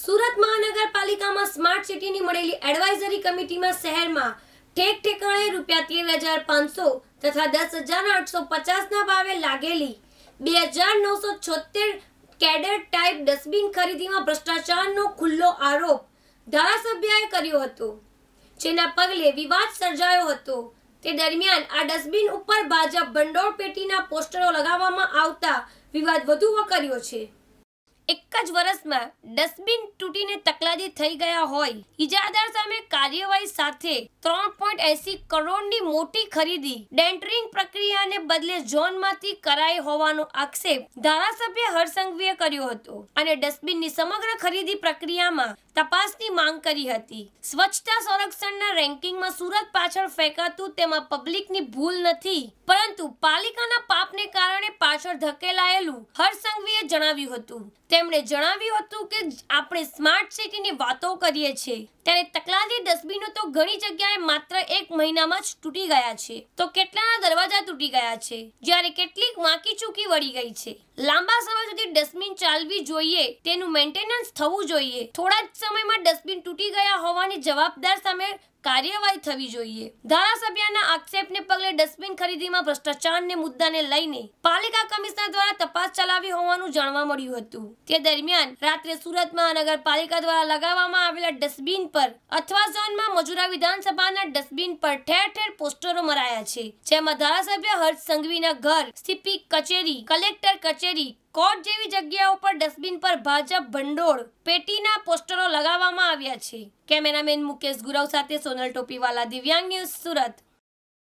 સુરત મહાનગરપાલિકામાં સ્માર્ટ સિટીની મળેલી એડવાઇઝરી કમિટીમાં શહેરમાં ઠેક ઠેકાણે રૂપિયા તેર હજાર પાંચસો તથા દસ હજાર આઠસો પચાસના ભાવે લાગેલી બે હજાર નવસો છોતેર કેડર ટાઈપ ડસ્ટબિન ખરીદીમાં ભ્રષ્ટાચારનો ખુલ્લો આરોપ ધારાસભ્યએ કર્યો હતો જેના પગલે વિવાદ સર્જાયો હતો તે દરમિયાન આ ડસ્ટબિન ઉપર ભાજપ ભંડોળ પેટીના પોસ્ટરો લગાવવામાં આવતા વિવાદ વધુ વકર્યો છે એક જ વર્ષમાં ડસ્ટબિન તૂટીને તકલાદી થઈ ગયા હોય ઇજાદાર સામે કાર્યવાહી સાથે ત્રણ પોઈન્ટ એસી કરોડની મોટી ખરીદી ડેન્ટરિંગ પ્રક્રિયાને બદલે ઝોનમાંથી કરાઈ હોવાનો આક્ષેપ ધારાસભ્ય હરસંઘવીએ કર્યો હતો અને ડસ્ટબિનની સમગ્ર ખરીદી પ્રક્રિયામાં તપાસની માંગ કરી હતી સ્વચ્છતા સંરક્ષણના રેન્કિંગમાં સુરત પાછળ ફેંકાતું તેમાં પબ્લિકની ભૂલ નથી પરંતુ પાલિકાના પાપને કારણે પાછળ ધકેલાયેલું હરસંઘવીએ જણાવ્યું હતું તેમણે જણાવ્યું હતું કે આપણે સ્માર્ટ સિટીની વાતો કરીએ છીએ ત્યારે તકલાદી ડસ્ટબિનો તો ઘણી જગ્યાએ માત્ર એક મહિનામાં જ તૂટી ગયા છે તો કેટલાના દરવાજા તૂટી ગયા છે જ્યારે કેટલીક વાંકી ચૂકી વળી ગઈ છે લાંબા સમય સુધી ડસ્ટબિન ચાલવી જોઈએ તેનું મેન્ટેનન્સ થવું જોઈએ થોડા જ સમયમાં ડસ્ટબિન તૂટી ગયા હોવાની જવાબદાર સામે કાર્યવાહી થવી જોઈએ ધારાસભ્યના આક્ષેપને પગલે ડસ્ટબિન ખરીદીમાં ભ્રષ્ટાચારને મુદ્દાને લઈને પાલિકા કમિશનર દ્વારા તપાસ ચલાવી હોવાનું જાણવા મળ્યું હતું તે દરમિયાન રાત્રે સુરત મહાનગરપાલિકા દ્વારા લગાવવામાં આવેલા ડસ્ટબિન પર અથવા ઝોનમાં મજુરા વિધાનસભાના ડસ્ટબિન પર ઠેર ઠેર પોસ્ટરો મરાયા છે જેમાં ધારાસભ્ય હર્ષ સંઘવીના ઘર સ્થિપિક કચેરી કલેક્ટર કચેરી કોર્ટ જેવી જગ્યાઓ પર ડસ્ટબિન પર ભાજપ ભંડોળ પેટીના પોસ્ટરો લગાવવામાં આવ્યા છે કેમેરામેન મુકેશ ગુરવ સાથે સોનલ ટોપીવાલા દિવ્યાંગ ન્યૂઝ સુરત